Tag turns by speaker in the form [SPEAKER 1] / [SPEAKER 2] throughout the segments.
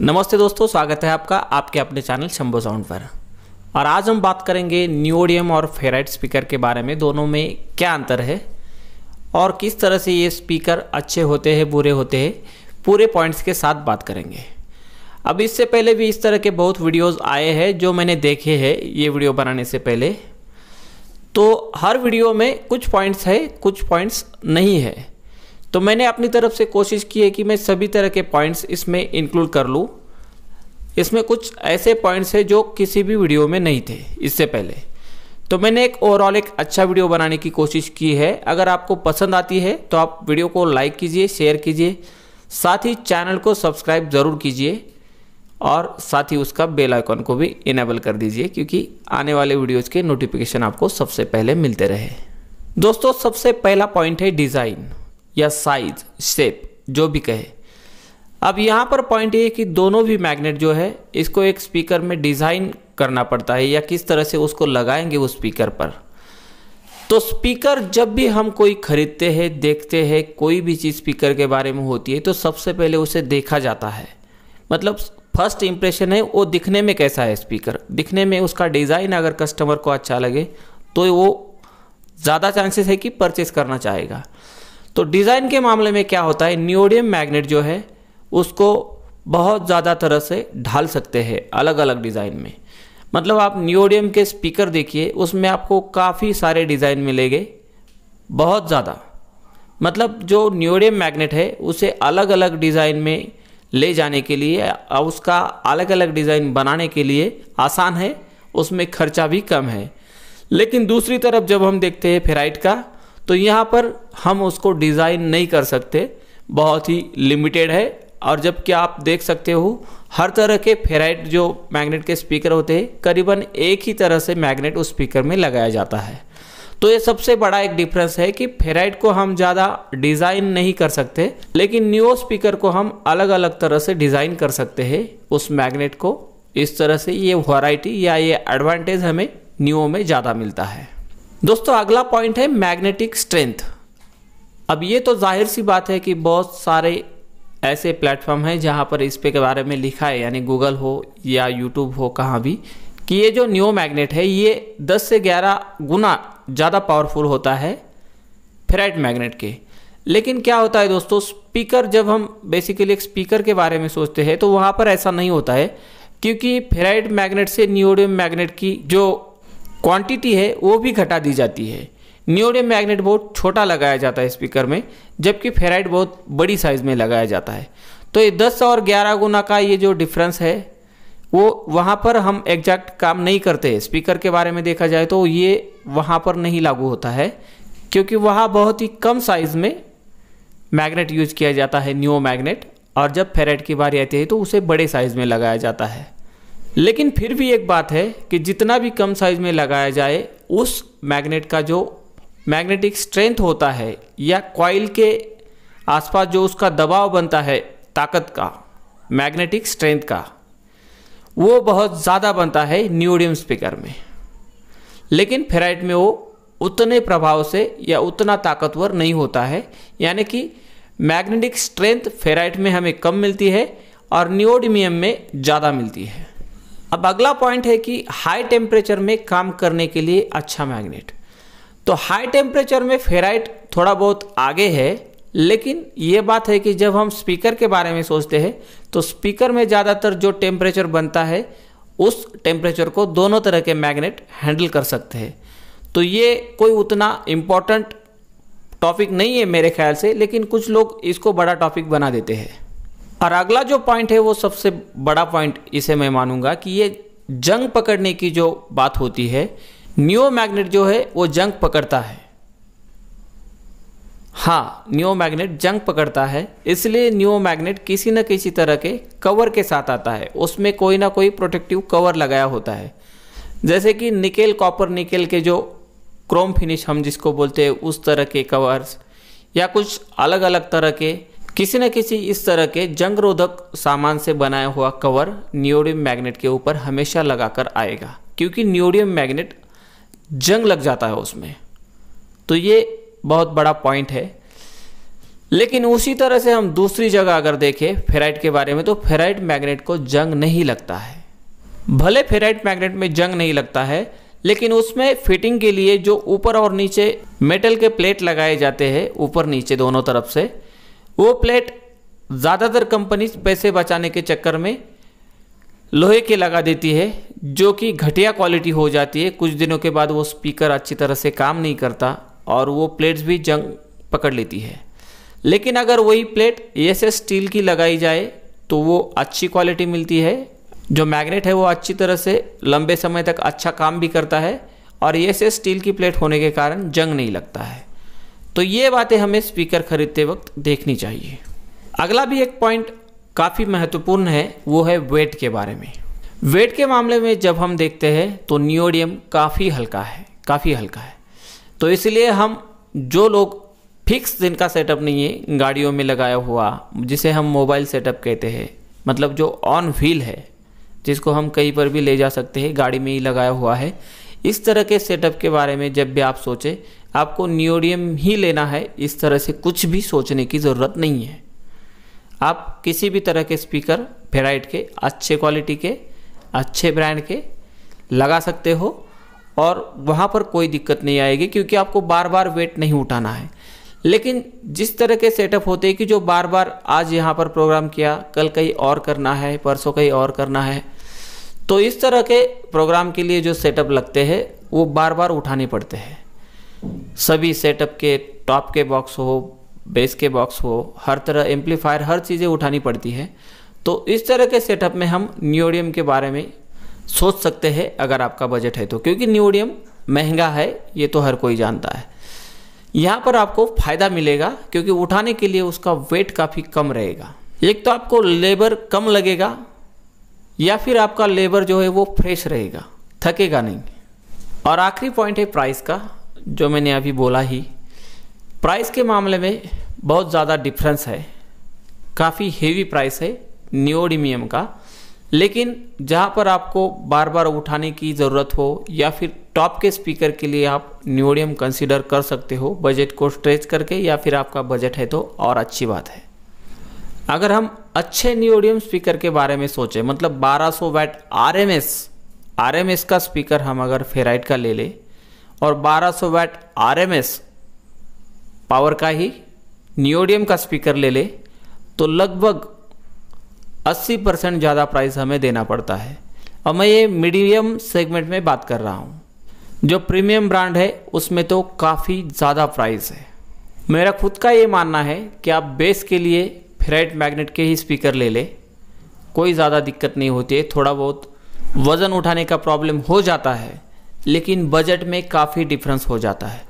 [SPEAKER 1] नमस्ते दोस्तों स्वागत है आपका आपके अपने चैनल शंभो साउंड पर और आज हम बात करेंगे न्यूडियम और फेराइट स्पीकर के बारे में दोनों में क्या अंतर है और किस तरह से ये स्पीकर अच्छे होते हैं बुरे होते हैं पूरे पॉइंट्स के साथ बात करेंगे अब इससे पहले भी इस तरह के बहुत वीडियोस आए हैं जो मैंने देखे हैं ये वीडियो बनाने से पहले तो हर वीडियो में कुछ पॉइंट्स है कुछ पॉइंट्स नहीं है तो मैंने अपनी तरफ से कोशिश की है कि मैं सभी तरह के पॉइंट्स इसमें इंक्लूड कर लूँ इसमें कुछ ऐसे पॉइंट्स हैं जो किसी भी वीडियो में नहीं थे इससे पहले तो मैंने एक ओवरऑल एक अच्छा वीडियो बनाने की कोशिश की है अगर आपको पसंद आती है तो आप वीडियो को लाइक कीजिए शेयर कीजिए साथ ही चैनल को सब्सक्राइब ज़रूर कीजिए और साथ ही उसका बेल आइकन को भी इनेबल कर दीजिए क्योंकि आने वाले वीडियोज़ के नोटिफिकेशन आपको सबसे पहले मिलते रहे दोस्तों सबसे पहला पॉइंट है डिज़ाइन या साइज शेप जो भी कहे अब यहाँ पर पॉइंट ये कि दोनों भी मैग्नेट जो है इसको एक स्पीकर में डिज़ाइन करना पड़ता है या किस तरह से उसको लगाएंगे उस स्पीकर पर तो स्पीकर जब भी हम कोई खरीदते हैं देखते हैं कोई भी चीज़ स्पीकर के बारे में होती है तो सबसे पहले उसे देखा जाता है मतलब फर्स्ट इम्प्रेशन है वो दिखने में कैसा है स्पीकर दिखने में उसका डिज़ाइन अगर कस्टमर को अच्छा लगे तो वो ज़्यादा चांसेस है कि परचेस करना चाहेगा तो डिज़ाइन के मामले में क्या होता है न्योडियम मैग्नेट जो है उसको बहुत ज़्यादा तरह से ढाल सकते हैं अलग अलग डिज़ाइन में मतलब आप न्योडियम के स्पीकर देखिए उसमें आपको काफ़ी सारे डिज़ाइन मिलेंगे बहुत ज़्यादा मतलब जो न्योडियम मैग्नेट है उसे अलग अलग डिज़ाइन में ले जाने के लिए और उसका अलग अलग डिज़ाइन बनाने के लिए आसान है उसमें खर्चा भी कम है लेकिन दूसरी तरफ जब हम देखते हैं फेराइट का तो यहाँ पर हम उसको डिज़ाइन नहीं कर सकते बहुत ही लिमिटेड है और जबकि आप देख सकते हो हर तरह के फेराइट जो मैग्नेट के स्पीकर होते हैं करीबन एक ही तरह से मैग्नेट उस स्पीकर में लगाया जाता है तो ये सबसे बड़ा एक डिफरेंस है कि फेराइट को हम ज़्यादा डिज़ाइन नहीं कर सकते लेकिन न्यू स्पीकर को हम अलग अलग तरह से डिज़ाइन कर सकते हैं उस मैग्नेट को इस तरह से ये वराइटी या ये एडवांटेज हमें न्यू में ज़्यादा मिलता है दोस्तों अगला पॉइंट है मैग्नेटिक स्ट्रेंथ अब ये तो जाहिर सी बात है कि बहुत सारे ऐसे प्लेटफॉर्म हैं जहाँ पर इस पे के बारे में लिखा है यानी गूगल हो या यूट्यूब हो कहाँ भी कि ये जो न्यू मैग्नेट है ये 10 से 11 गुना ज़्यादा पावरफुल होता है फेराइट मैग्नेट के लेकिन क्या होता है दोस्तों स्पीकर जब हम बेसिकली एक स्पीकर के बारे में सोचते हैं तो वहाँ पर ऐसा नहीं होता है क्योंकि फेराइट मैग्नेट से न्यूडियम मैग्नेट की जो क्वांटिटी है वो भी घटा दी जाती है न्योडियम मैग्नेट बहुत छोटा लगाया जाता है स्पीकर में जबकि फेराइट बहुत बड़ी साइज में लगाया जाता है तो ये दस और ग्यारह गुना का ये जो डिफरेंस है वो वहाँ पर हम एग्जैक्ट काम नहीं करते स्पीकर के बारे में देखा जाए तो ये वहाँ पर नहीं लागू होता है क्योंकि वहाँ बहुत ही कम साइज़ में मैग्नेट यूज किया जाता है न्यू मैग्नेट और जब फेराइट की बारी आती है तो उसे बड़े साइज़ में लगाया जाता है लेकिन फिर भी एक बात है कि जितना भी कम साइज में लगाया जाए उस मैग्नेट का जो मैग्नेटिक स्ट्रेंथ होता है या कॉइल के आसपास जो उसका दबाव बनता है ताकत का मैग्नेटिक स्ट्रेंथ का वो बहुत ज़्यादा बनता है न्यूडियम स्पीकर में लेकिन फेराइट में वो उतने प्रभाव से या उतना ताकतवर नहीं होता है यानी कि मैग्नेटिक स्ट्रेंथ फेराइट में हमें कम मिलती है और नियोडिमियम में ज़्यादा मिलती है अब अगला पॉइंट है कि हाई टेम्परेचर में काम करने के लिए अच्छा मैग्नेट तो हाई टेम्परेचर में फेराइट थोड़ा बहुत आगे है लेकिन ये बात है कि जब हम स्पीकर के बारे में सोचते हैं तो स्पीकर में ज़्यादातर जो टेम्परेचर बनता है उस टेम्परेचर को दोनों तरह के मैग्नेट हैंडल कर सकते हैं तो ये कोई उतना इम्पॉर्टेंट टॉपिक नहीं है मेरे ख्याल से लेकिन कुछ लोग इसको बड़ा टॉपिक बना देते हैं और अगला जो पॉइंट है वो सबसे बड़ा पॉइंट इसे मैं मानूंगा कि ये जंग पकड़ने की जो बात होती है न्यो मैग्नेट जो है वो जंग पकड़ता है हाँ न्यो मैग्नेट जंग पकड़ता है इसलिए न्यो मैग्नेट किसी न किसी तरह के कवर के साथ आता है उसमें कोई ना कोई प्रोटेक्टिव कवर लगाया होता है जैसे कि निकेल कॉपर निकेल के जो क्रोम फिनिश हम जिसको बोलते हैं उस तरह के कवर्स या कुछ अलग अलग तरह के किसी न किसी इस तरह के जंग रोधक सामान से बनाया हुआ कवर न्योडियम मैग्नेट के ऊपर हमेशा लगाकर आएगा क्योंकि न्योडियम मैग्नेट जंग लग जाता है उसमें तो ये बहुत बड़ा पॉइंट है लेकिन उसी तरह से हम दूसरी जगह अगर देखें फेराइट के बारे में तो फेराइट मैग्नेट को जंग नहीं लगता है भले फेराइट मैग्नेट में जंग नहीं लगता है लेकिन उसमें फिटिंग के लिए जो ऊपर और नीचे मेटल के प्लेट लगाए जाते हैं ऊपर नीचे दोनों तरफ से वो प्लेट ज़्यादातर कंपनीज पैसे बचाने के चक्कर में लोहे के लगा देती है जो कि घटिया क्वालिटी हो जाती है कुछ दिनों के बाद वो स्पीकर अच्छी तरह से काम नहीं करता और वो प्लेट्स भी जंग पकड़ लेती है लेकिन अगर वही प्लेट एस स्टील की लगाई जाए तो वो अच्छी क्वालिटी मिलती है जो मैग्नेट है वो अच्छी तरह से लंबे समय तक अच्छा काम भी करता है और एस स्टील की प्लेट होने के कारण जंग नहीं लगता है तो ये बातें हमें स्पीकर खरीदते वक्त देखनी चाहिए अगला भी एक पॉइंट काफ़ी महत्वपूर्ण है वो है वेट के बारे में वेट के मामले में जब हम देखते हैं तो नियोडियम काफ़ी हल्का है काफ़ी हल्का है तो इसलिए हम जो लोग फिक्स दिन का सेटअप नहीं है गाड़ियों में लगाया हुआ जिसे हम मोबाइल सेटअप कहते हैं मतलब जो ऑन व्हील है जिसको हम कहीं पर भी ले जा सकते हैं गाड़ी में ही लगाया हुआ है इस तरह के सेटअप के बारे में जब भी आप सोचें आपको नियोडियम ही लेना है इस तरह से कुछ भी सोचने की ज़रूरत नहीं है आप किसी भी तरह के स्पीकर फेराइट के अच्छे क्वालिटी के अच्छे ब्रांड के लगा सकते हो और वहाँ पर कोई दिक्कत नहीं आएगी क्योंकि आपको बार बार वेट नहीं उठाना है लेकिन जिस तरह के सेटअप होते हैं कि जो बार बार आज यहाँ पर प्रोग्राम किया कल कहीं और करना है परसों कहीं और करना है तो इस तरह के प्रोग्राम के लिए जो सेटअप लगते हैं वो बार बार उठाने पड़ते हैं सभी सेटअप के टॉप के बॉक्स हो बेस के बॉक्स हो हर तरह एम्पलीफायर हर चीज़ें उठानी पड़ती है तो इस तरह के सेटअप में हम न्यूडियम के बारे में सोच सकते हैं अगर आपका बजट है तो क्योंकि न्यूडियम महंगा है ये तो हर कोई जानता है यहाँ पर आपको फ़ायदा मिलेगा क्योंकि उठाने के लिए उसका वेट काफ़ी कम रहेगा एक तो आपको लेबर कम लगेगा या फिर आपका लेबर जो है वो फ्रेश रहेगा थकेगा नहीं और आखिरी पॉइंट है प्राइस का जो मैंने अभी बोला ही प्राइस के मामले में बहुत ज़्यादा डिफरेंस है काफ़ी हेवी प्राइस है नियोडीमियम का लेकिन जहाँ पर आपको बार बार उठाने की ज़रूरत हो या फिर टॉप के स्पीकर के लिए आप न्योडियम कंसीडर कर सकते हो बजट को स्ट्रेच करके या फिर आपका बजट है तो और अच्छी बात है अगर हम अच्छे न्योडियम स्पीकर के बारे में सोचें मतलब 1200 सौ watt R M S R M S का स्पीकर हम अगर फेराइट का ले लें और 1200 सौ watt R M S power का ही न्योडियम का स्पीकर ले लें तो लगभग 80 परसेंट ज़्यादा प्राइस हमें देना पड़ता है और मैं ये मीडियम सेगमेंट में बात कर रहा हूँ जो प्रीमियम ब्रांड है उसमें तो काफ़ी ज़्यादा प्राइस है मेरा खुद का ये मानना है कि आप बेस के लिए फ्रेट मैग्नेट के ही स्पीकर ले ले कोई ज़्यादा दिक्कत नहीं होती है थोड़ा बहुत वज़न उठाने का प्रॉब्लम हो जाता है लेकिन बजट में काफ़ी डिफरेंस हो जाता है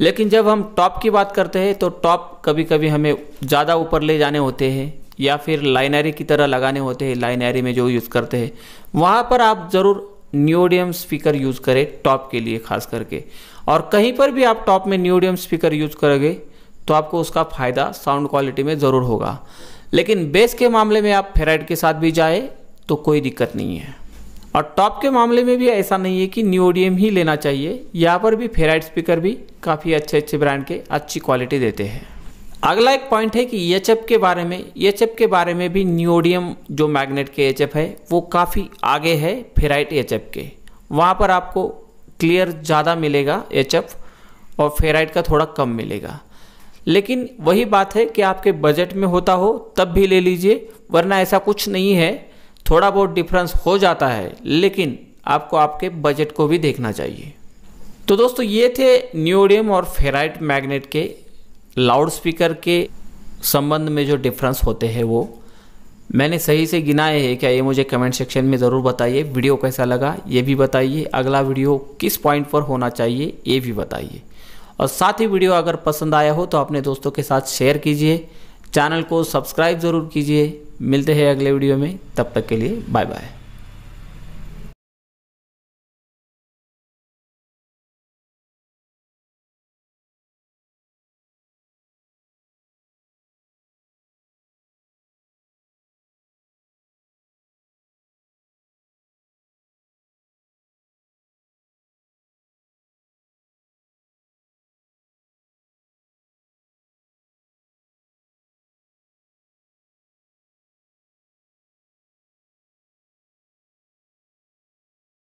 [SPEAKER 1] लेकिन जब हम टॉप की बात करते हैं तो टॉप कभी कभी हमें ज़्यादा ऊपर ले जाने होते हैं या फिर लाइनरी की तरह लगाने होते हैं लाइनरी में जो यूज़ करते हैं वहाँ पर आप ज़रूर न्यूडियम स्पीकर यूज़ करें टॉप के लिए खास करके और कहीं पर भी आप टॉप में न्यूडियम स्पीकर यूज़ करोगे तो आपको उसका फ़ायदा साउंड क्वालिटी में ज़रूर होगा लेकिन बेस के मामले में आप फेराइड के साथ भी जाए तो कोई दिक्कत नहीं है और टॉप के मामले में भी ऐसा नहीं है कि न्यूओडियम ही लेना चाहिए यहाँ पर भी फेराइड स्पीकर भी काफ़ी अच्छे अच्छे ब्रांड के अच्छी क्वालिटी देते हैं अगला एक पॉइंट है कि एच के बारे में एच के बारे में भी न्यूडियम जो मैग्नेट के एच है वो काफ़ी आगे है फेराइट एच के वहाँ पर आपको क्लियर ज़्यादा मिलेगा एच और फेराइट का थोड़ा कम मिलेगा लेकिन वही बात है कि आपके बजट में होता हो तब भी ले लीजिए वरना ऐसा कुछ नहीं है थोड़ा बहुत डिफरेंस हो जाता है लेकिन आपको आपके बजट को भी देखना चाहिए तो दोस्तों ये थे न्यूडियम और फेराइट मैग्नेट के लाउड स्पीकर के संबंध में जो डिफरेंस होते हैं वो मैंने सही से गिनाए हैं क्या ये मुझे कमेंट सेक्शन में ज़रूर बताइए वीडियो कैसा लगा ये भी बताइए अगला वीडियो किस पॉइंट पर होना चाहिए ये भी बताइए और साथ ही वीडियो अगर पसंद आया हो तो अपने दोस्तों के साथ शेयर कीजिए चैनल को सब्सक्राइब ज़रूर कीजिए मिलते हैं अगले वीडियो में तब तक के लिए बाय बाय